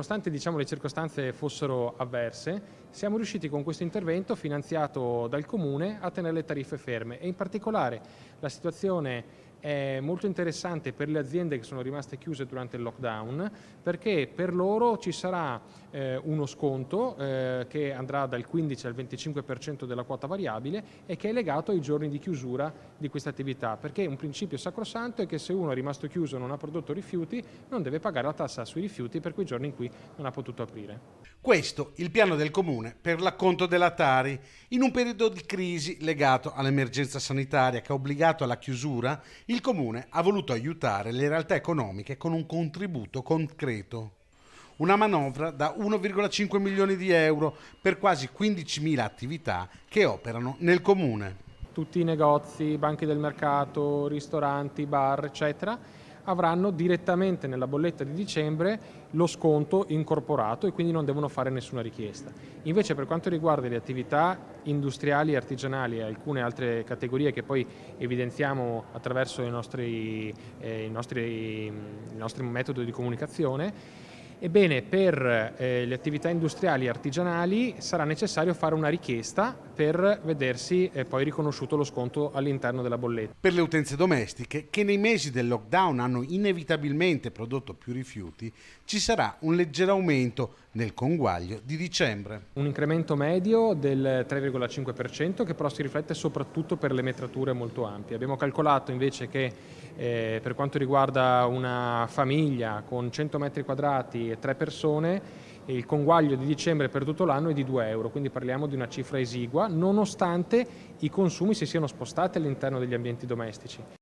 Nonostante diciamo, le circostanze fossero avverse, siamo riusciti con questo intervento finanziato dal Comune a tenere le tariffe ferme e in particolare la situazione è molto interessante per le aziende che sono rimaste chiuse durante il lockdown perché per loro ci sarà eh, uno sconto eh, che andrà dal 15 al 25% della quota variabile e che è legato ai giorni di chiusura di questa attività perché un principio sacrosanto è che se uno è rimasto chiuso e non ha prodotto rifiuti non deve pagare la tassa sui rifiuti per quei giorni in cui non ha potuto aprire. Questo il piano del comune per l'acconto della Tari in un periodo di crisi legato all'emergenza sanitaria che ha obbligato alla chiusura il comune ha voluto aiutare le realtà economiche con un contributo concreto. Una manovra da 1,5 milioni di euro per quasi 15.000 attività che operano nel comune. Tutti i negozi, banchi del mercato, ristoranti, bar, eccetera avranno direttamente nella bolletta di dicembre lo sconto incorporato e quindi non devono fare nessuna richiesta. Invece per quanto riguarda le attività industriali e artigianali e alcune altre categorie che poi evidenziamo attraverso i nostri, eh, i nostri, mm, il nostro metodo di comunicazione, Ebbene, per eh, le attività industriali e artigianali sarà necessario fare una richiesta per vedersi eh, poi riconosciuto lo sconto all'interno della bolletta. Per le utenze domestiche, che nei mesi del lockdown hanno inevitabilmente prodotto più rifiuti, ci sarà un leggero aumento nel conguaglio di dicembre. Un incremento medio del 3,5% che però si riflette soprattutto per le metrature molto ampie. Abbiamo calcolato invece che eh, per quanto riguarda una famiglia con 100 metri quadrati tre persone il conguaglio di dicembre per tutto l'anno è di 2 euro, quindi parliamo di una cifra esigua, nonostante i consumi si siano spostati all'interno degli ambienti domestici.